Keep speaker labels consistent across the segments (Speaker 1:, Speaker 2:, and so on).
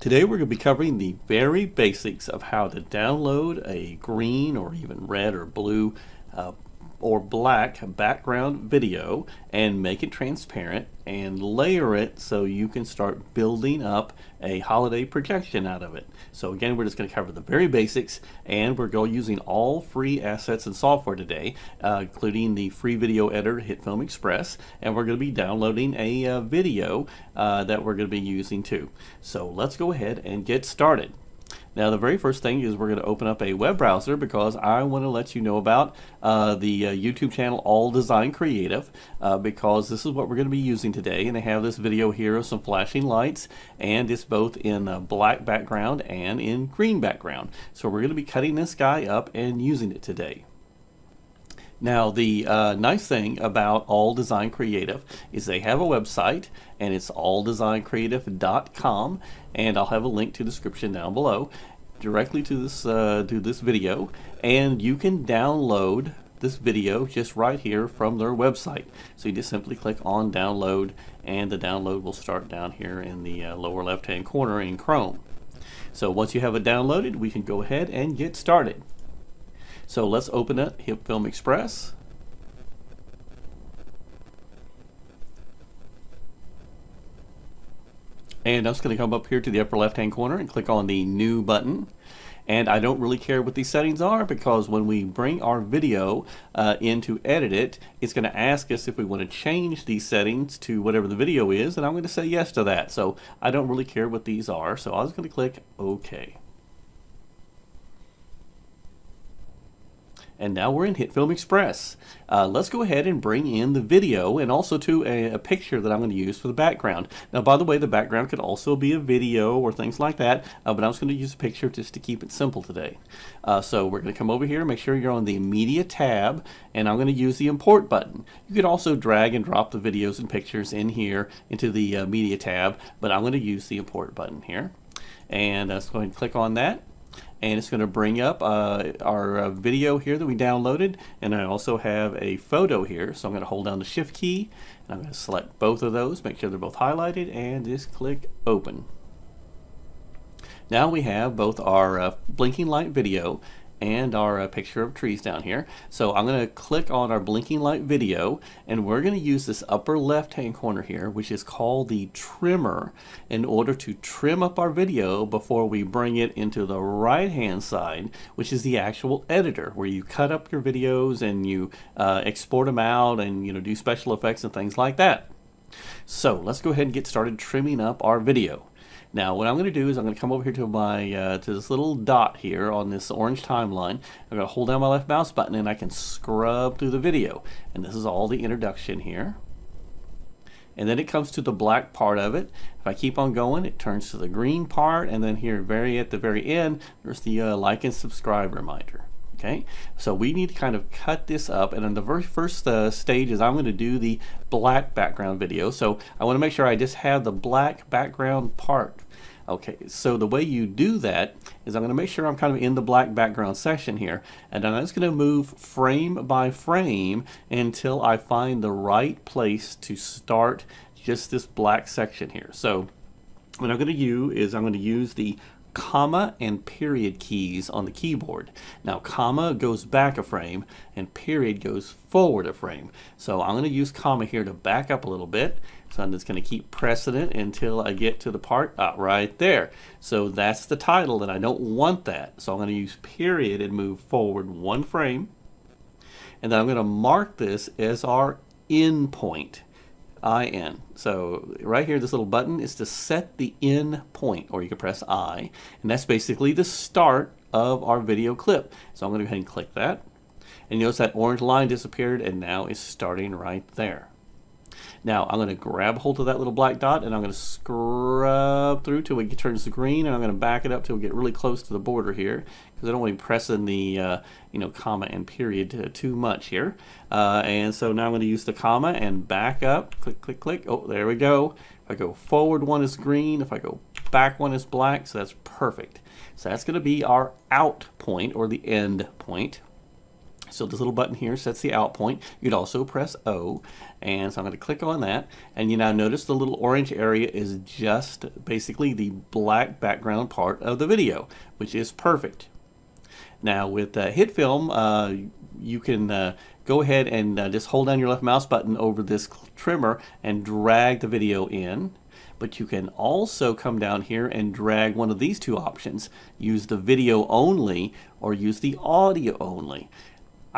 Speaker 1: Today we're going to be covering the very basics of how to download a green or even red or blue uh, or black background video and make it transparent and layer it so you can start building up a holiday projection out of it. So again, we're just going to cover the very basics and we're going using all free assets and software today, uh, including the free video editor HitFilm Express, and we're going to be downloading a uh, video uh, that we're going to be using too. So let's go ahead and get started. Now, the very first thing is we're going to open up a web browser because I want to let you know about uh, the uh, YouTube channel All Design Creative uh, because this is what we're going to be using today. And I have this video here of some flashing lights and it's both in a black background and in green background. So we're going to be cutting this guy up and using it today. Now, the uh, nice thing about All Design Creative is they have a website, and it's alldesigncreative.com, and I'll have a link to the description down below directly to this uh, to this video, and you can download this video just right here from their website. So you just simply click on download, and the download will start down here in the uh, lower left-hand corner in Chrome. So once you have it downloaded, we can go ahead and get started. So let's open up hit Film Express. And I'm just going to come up here to the upper left hand corner and click on the new button. And I don't really care what these settings are because when we bring our video uh, in to edit it, it's going to ask us if we want to change these settings to whatever the video is. And I'm going to say yes to that. So I don't really care what these are. So I was going to click OK. And now we're in Hit Film Express. Uh, let's go ahead and bring in the video and also to a, a picture that I'm going to use for the background. Now, by the way, the background could also be a video or things like that, uh, but I'm just going to use a picture just to keep it simple today. Uh, so we're going to come over here, make sure you're on the Media tab, and I'm going to use the Import button. You could also drag and drop the videos and pictures in here into the uh, Media tab, but I'm going to use the Import button here. And uh, let's go ahead and click on that and it's going to bring up uh, our uh, video here that we downloaded and I also have a photo here so I'm going to hold down the shift key and I'm going to select both of those make sure they're both highlighted and just click open. Now we have both our uh, blinking light video and our uh, picture of trees down here. So I'm going to click on our blinking light video and we're going to use this upper left hand corner here which is called the trimmer in order to trim up our video before we bring it into the right hand side which is the actual editor where you cut up your videos and you uh, export them out and you know do special effects and things like that. So let's go ahead and get started trimming up our video. Now what I'm going to do is I'm going to come over here to my uh, to this little dot here on this orange timeline. I'm going to hold down my left mouse button and I can scrub through the video. And this is all the introduction here. And then it comes to the black part of it. If I keep on going, it turns to the green part. And then here very at the very end, there's the uh, like and subscribe reminder. Okay, so we need to kind of cut this up and then the very first uh, stage is I'm going to do the black background video. So I want to make sure I just have the black background part. Okay, so the way you do that is I'm going to make sure I'm kind of in the black background section here. And then I'm just going to move frame by frame until I find the right place to start just this black section here. So what I'm going to do is I'm going to use the comma and period keys on the keyboard. Now comma goes back a frame and period goes forward a frame. So I'm going to use comma here to back up a little bit. So I'm just going to keep pressing it until I get to the part uh, right there. So that's the title and I don't want that. So I'm going to use period and move forward one frame. And then I'm going to mark this as our endpoint in. So right here, this little button is to set the in point, or you can press I, and that's basically the start of our video clip. So I'm going to go ahead and click that. And notice that orange line disappeared and now it's starting right there. Now I'm going to grab hold of that little black dot and I'm going to scrub through till it turns green and I'm going to back it up till we get really close to the border here because I don't want to be pressing the uh, you know comma and period uh, too much here. Uh, and so now I'm going to use the comma and back up. Click, click, click. Oh, there we go. If I go forward one is green. If I go back one is black. So that's perfect. So that's going to be our out point or the end point so this little button here sets the out point. You'd also press O. And so I'm going to click on that. And you now notice the little orange area is just basically the black background part of the video, which is perfect. Now with uh, hit film, uh, you can uh, go ahead and uh, just hold down your left mouse button over this trimmer and drag the video in. But you can also come down here and drag one of these two options. Use the video only or use the audio only.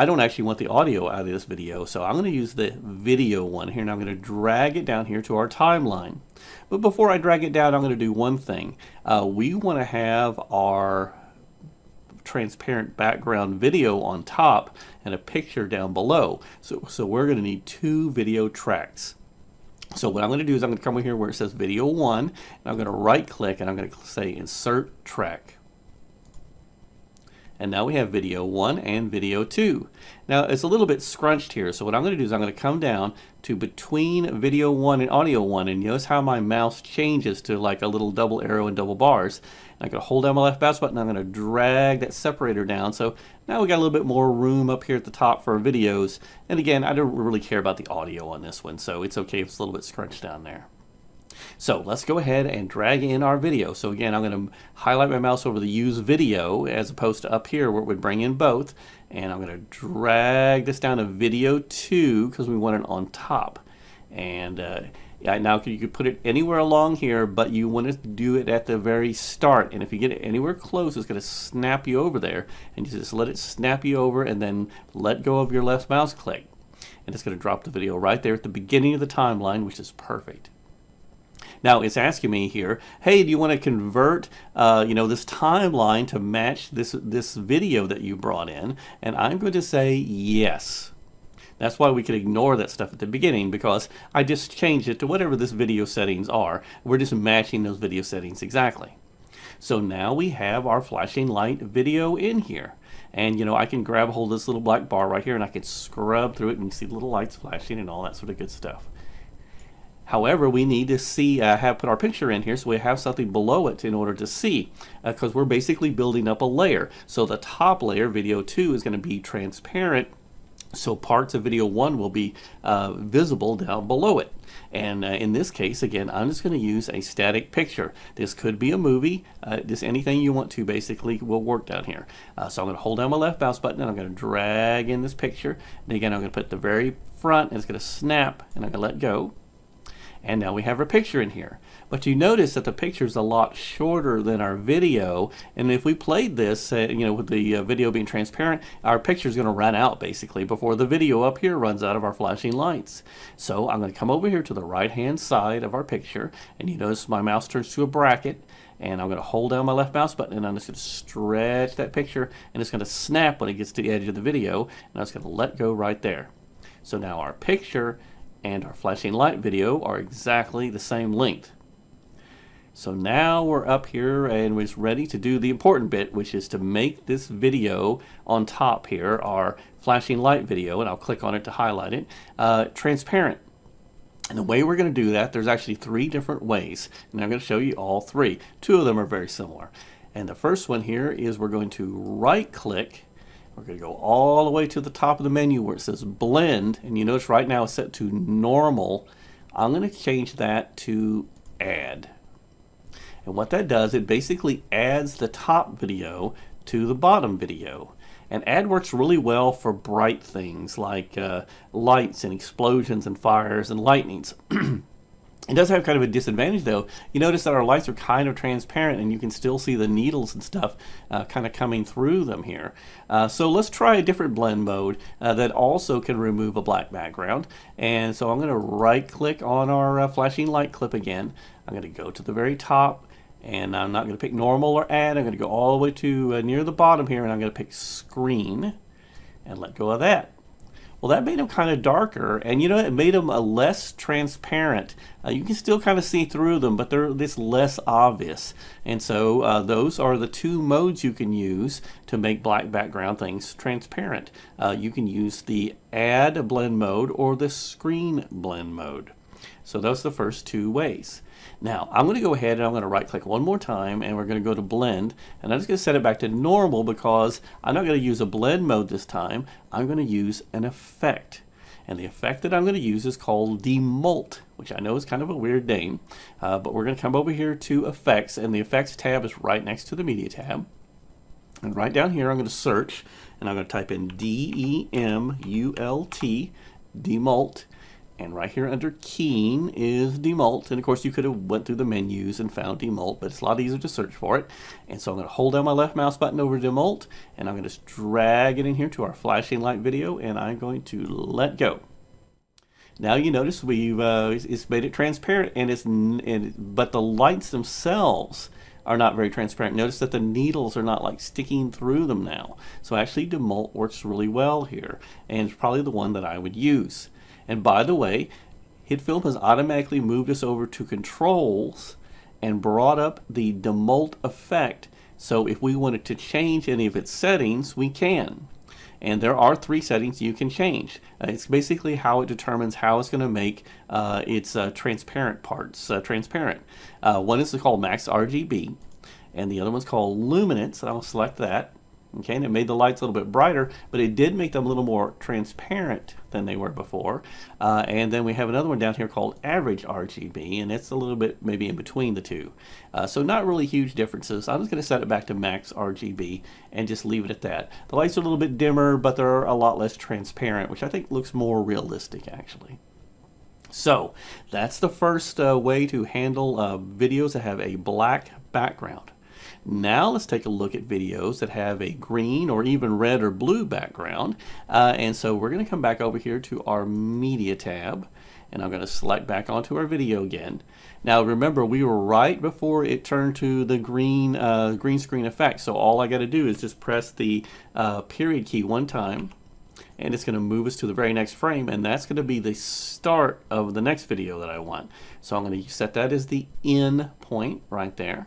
Speaker 1: I don't actually want the audio out of this video, so I'm going to use the video one here, and I'm going to drag it down here to our timeline. But before I drag it down, I'm going to do one thing. Uh, we want to have our transparent background video on top and a picture down below. So, so we're going to need two video tracks. So what I'm going to do is I'm going to come over here where it says video one, and I'm going to right click and I'm going to say insert track. And now we have video 1 and video 2. Now it's a little bit scrunched here, so what I'm going to do is I'm going to come down to between video 1 and audio 1, and notice how my mouse changes to like a little double arrow and double bars. And I'm going to hold down my left mouse button, I'm going to drag that separator down, so now we got a little bit more room up here at the top for videos. And again, I don't really care about the audio on this one, so it's okay if it's a little bit scrunched down there. So let's go ahead and drag in our video. So again, I'm going to highlight my mouse over the use video as opposed to up here where it would bring in both. And I'm going to drag this down to video 2 because we want it on top. And uh, now you could put it anywhere along here, but you want to do it at the very start. And if you get it anywhere close, it's going to snap you over there. And you just let it snap you over and then let go of your left mouse click. And it's going to drop the video right there at the beginning of the timeline, which is perfect. Now it's asking me here, hey, do you want to convert, uh, you know, this timeline to match this, this video that you brought in? And I'm going to say yes. That's why we could ignore that stuff at the beginning because I just changed it to whatever this video settings are. We're just matching those video settings exactly. So now we have our flashing light video in here. And you know, I can grab hold of this little black bar right here and I can scrub through it and see the little lights flashing and all that sort of good stuff. However, we need to see, uh, have put our picture in here so we have something below it in order to see because uh, we're basically building up a layer. So the top layer, video 2, is going to be transparent so parts of video 1 will be uh, visible down below it. And uh, in this case, again, I'm just going to use a static picture. This could be a movie. Uh, just anything you want to basically will work down here. Uh, so I'm going to hold down my left mouse button and I'm going to drag in this picture. And again, I'm going to put the very front and it's going to snap and I'm going to let go. And now we have our picture in here. But you notice that the picture is a lot shorter than our video. And if we played this, uh, you know, with the uh, video being transparent, our picture is going to run out basically before the video up here runs out of our flashing lights. So I'm going to come over here to the right hand side of our picture. And you notice my mouse turns to a bracket and I'm going to hold down my left mouse button and I'm just going to stretch that picture and it's going to snap when it gets to the edge of the video and I'm just going to let go right there. So now our picture and our flashing light video are exactly the same length. So now we're up here and we're ready to do the important bit, which is to make this video on top here, our flashing light video, and I'll click on it to highlight it, uh, transparent. And the way we're going to do that, there's actually three different ways, and I'm going to show you all three. Two of them are very similar. And the first one here is we're going to right click we're going to go all the way to the top of the menu where it says blend, and you notice right now it's set to normal. I'm going to change that to add. And what that does, it basically adds the top video to the bottom video. And add works really well for bright things like uh, lights and explosions and fires and lightnings. It does have kind of a disadvantage though. You notice that our lights are kind of transparent and you can still see the needles and stuff uh, kind of coming through them here. Uh, so let's try a different blend mode uh, that also can remove a black background. And so I'm going to right click on our uh, flashing light clip again. I'm going to go to the very top and I'm not going to pick normal or add. I'm going to go all the way to uh, near the bottom here and I'm going to pick screen and let go of that. Well, that made them kind of darker, and you know, it made them a less transparent. Uh, you can still kind of see through them, but they're this less obvious. And so uh, those are the two modes you can use to make black background things transparent. Uh, you can use the add blend mode or the screen blend mode. So that's the first two ways. Now I'm going to go ahead and I'm going to right click one more time and we're going to go to blend and I'm just going to set it back to normal because I'm not going to use a blend mode this time. I'm going to use an effect. And the effect that I'm going to use is called Demult, which I know is kind of a weird name, uh, but we're going to come over here to Effects, and the Effects tab is right next to the Media tab. And right down here, I'm going to search, and I'm going to type in D-E-M-U-L-T, Demult, and right here under Keen is Demult. And of course you could have went through the menus and found Demult, but it's a lot easier to search for it. And so I'm gonna hold down my left mouse button over Demult and I'm gonna drag it in here to our flashing light video and I'm going to let go. Now you notice we've uh, it's made it transparent and it's and, but the lights themselves are not very transparent. Notice that the needles are not like sticking through them now. So actually Demult works really well here and it's probably the one that I would use. And by the way, HitFilm has automatically moved us over to controls and brought up the demult effect. So if we wanted to change any of its settings, we can. And there are three settings you can change. Uh, it's basically how it determines how it's going to make uh, its uh, transparent parts uh, transparent. Uh, one is called Max RGB, and the other one's called Luminance. I'll select that. Okay, and it made the lights a little bit brighter, but it did make them a little more transparent than they were before. Uh, and then we have another one down here called average RGB, and it's a little bit maybe in between the two. Uh, so not really huge differences. I'm just going to set it back to max RGB and just leave it at that. The lights are a little bit dimmer, but they're a lot less transparent, which I think looks more realistic actually. So that's the first uh, way to handle uh, videos that have a black background. Now let's take a look at videos that have a green or even red or blue background. Uh, and so we're going to come back over here to our media tab and I'm going to select back onto our video again. Now remember we were right before it turned to the green uh, green screen effect so all I got to do is just press the uh, period key one time and it's going to move us to the very next frame and that's going to be the start of the next video that I want. So I'm going to set that as the end point right there.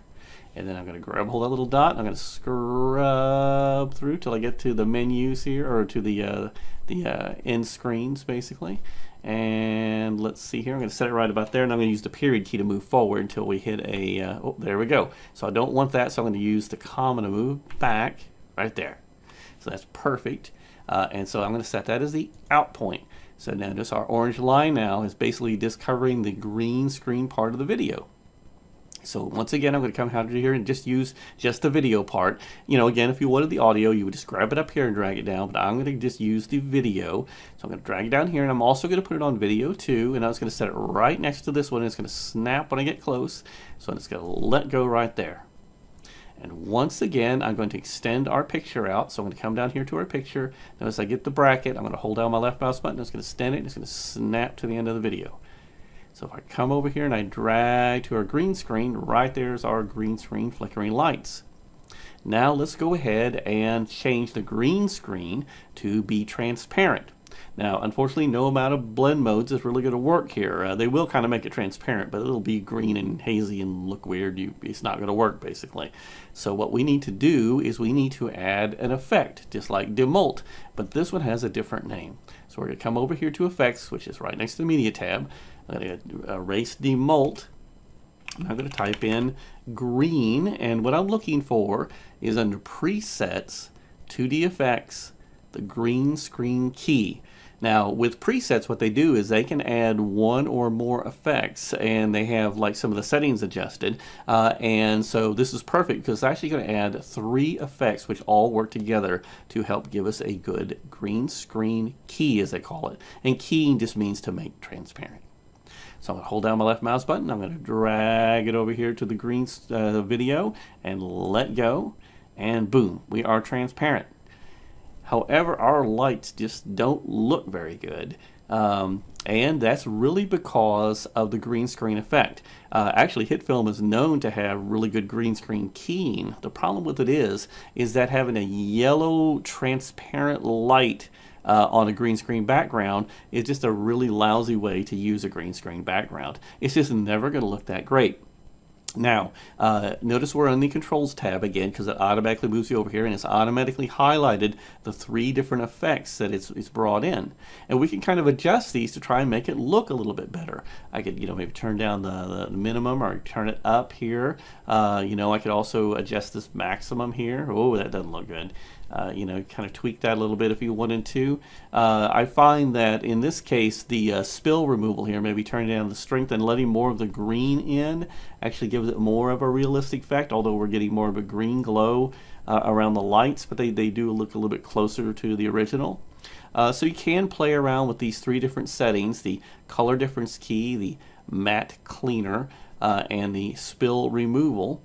Speaker 1: And then I'm going to grab hold that little dot. I'm going to scrub through till I get to the menus here, or to the uh, the uh, end screens, basically. And let's see here. I'm going to set it right about there, and I'm going to use the period key to move forward until we hit a... Uh, oh, there we go. So I don't want that, so I'm going to use the comma to move back right there. So that's perfect. Uh, and so I'm going to set that as the out point. So notice our orange line now is basically discovering the green screen part of the video. So once again, I'm going to come down to here and just use just the video part. You know, again, if you wanted the audio, you would just grab it up here and drag it down, but I'm going to just use the video. So I'm going to drag it down here, and I'm also going to put it on video too, and I am just going to set it right next to this one, and it's going to snap when I get close. So I'm just going to let go right there. And once again, I'm going to extend our picture out. So I'm going to come down here to our picture. Notice I get the bracket. I'm going to hold down my left mouse button. It's going to extend it. it's going to snap to the end of the video. So if I come over here and I drag to our green screen, right there's our green screen flickering lights. Now let's go ahead and change the green screen to be transparent. Now, unfortunately, no amount of blend modes is really going to work here. Uh, they will kind of make it transparent, but it'll be green and hazy and look weird. You, it's not going to work, basically. So what we need to do is we need to add an effect, just like Demult, but this one has a different name. So we're going to come over here to Effects, which is right next to the Media tab, I'm going to erase the molt. I'm going to type in green. And what I'm looking for is under presets, 2D effects, the green screen key. Now, with presets, what they do is they can add one or more effects, and they have like some of the settings adjusted. Uh, and so this is perfect because it's actually going to add three effects, which all work together to help give us a good green screen key, as they call it. And keying just means to make transparent. So I'm going to hold down my left mouse button. I'm going to drag it over here to the green uh, video and let go. And boom, we are transparent. However, our lights just don't look very good. Um, and that's really because of the green screen effect. Uh, actually, HitFilm is known to have really good green screen keying. The problem with it is, is that having a yellow transparent light uh, on a green screen background is just a really lousy way to use a green screen background. It's just never going to look that great. Now, uh, notice we're on the controls tab again because it automatically moves you over here and it's automatically highlighted the three different effects that it's, it's brought in. And we can kind of adjust these to try and make it look a little bit better. I could, you know, maybe turn down the, the minimum or turn it up here. Uh, you know, I could also adjust this maximum here. Oh, that doesn't look good uh, you know, kind of tweak that a little bit if you wanted to. Uh, I find that in this case, the uh, spill removal here, maybe turning down the strength and letting more of the green in, actually gives it more of a realistic effect, although we're getting more of a green glow uh, around the lights, but they, they do look a little bit closer to the original. Uh, so you can play around with these three different settings, the color difference key, the matte cleaner, uh, and the spill removal,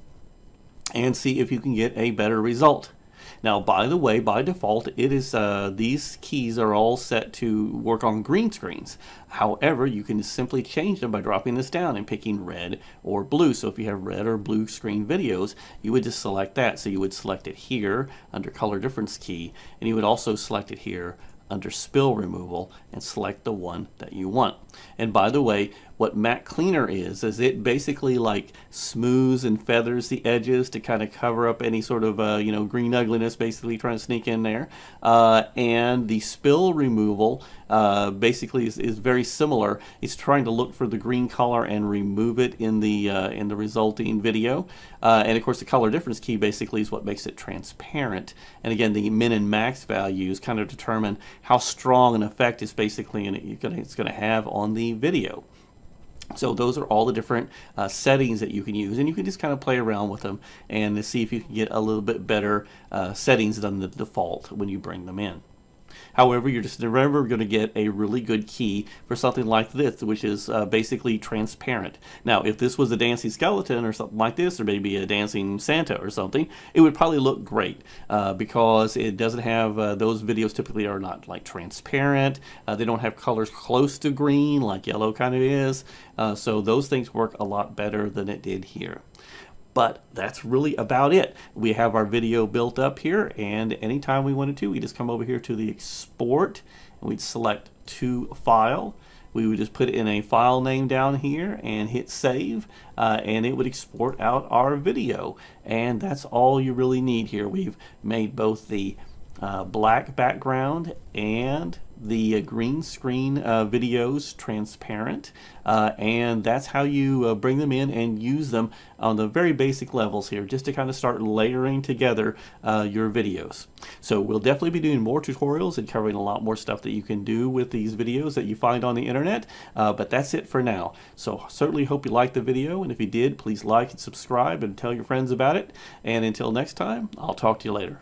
Speaker 1: and see if you can get a better result. Now, by the way, by default, it is uh, these keys are all set to work on green screens. However, you can simply change them by dropping this down and picking red or blue. So if you have red or blue screen videos, you would just select that. So you would select it here under color difference key, and you would also select it here under spill removal and select the one that you want. And by the way, what Mac Cleaner is, is it basically like smooths and feathers the edges to kind of cover up any sort of, uh, you know, green ugliness basically trying to sneak in there. Uh, and the spill removal uh, basically is, is, very similar. It's trying to look for the green color and remove it in the, uh, in the resulting video. Uh, and of course the color difference key basically is what makes it transparent. And again, the min and max values kind of determine how strong an effect is basically it's going to have on the video. So those are all the different uh, settings that you can use and you can just kind of play around with them and see if you can get a little bit better uh, settings than the default when you bring them in. However, you're just never going to get a really good key for something like this, which is uh, basically transparent. Now, if this was a dancing skeleton or something like this, or maybe a dancing Santa or something, it would probably look great uh, because it doesn't have, uh, those videos typically are not like transparent. Uh, they don't have colors close to green like yellow kind of is. Uh, so those things work a lot better than it did here. But that's really about it. We have our video built up here and anytime we wanted to, we just come over here to the export and we'd select to file we would just put in a file name down here and hit save uh, and it would export out our video and that's all you really need here we've made both the uh, black background and the uh, green screen uh, videos transparent uh, and that's how you uh, bring them in and use them on the very basic levels here just to kind of start layering together uh, your videos. So we'll definitely be doing more tutorials and covering a lot more stuff that you can do with these videos that you find on the internet but that's it for now. So certainly hope you liked the video and if you did please like and subscribe and tell your friends about it and until next time I'll talk to you later.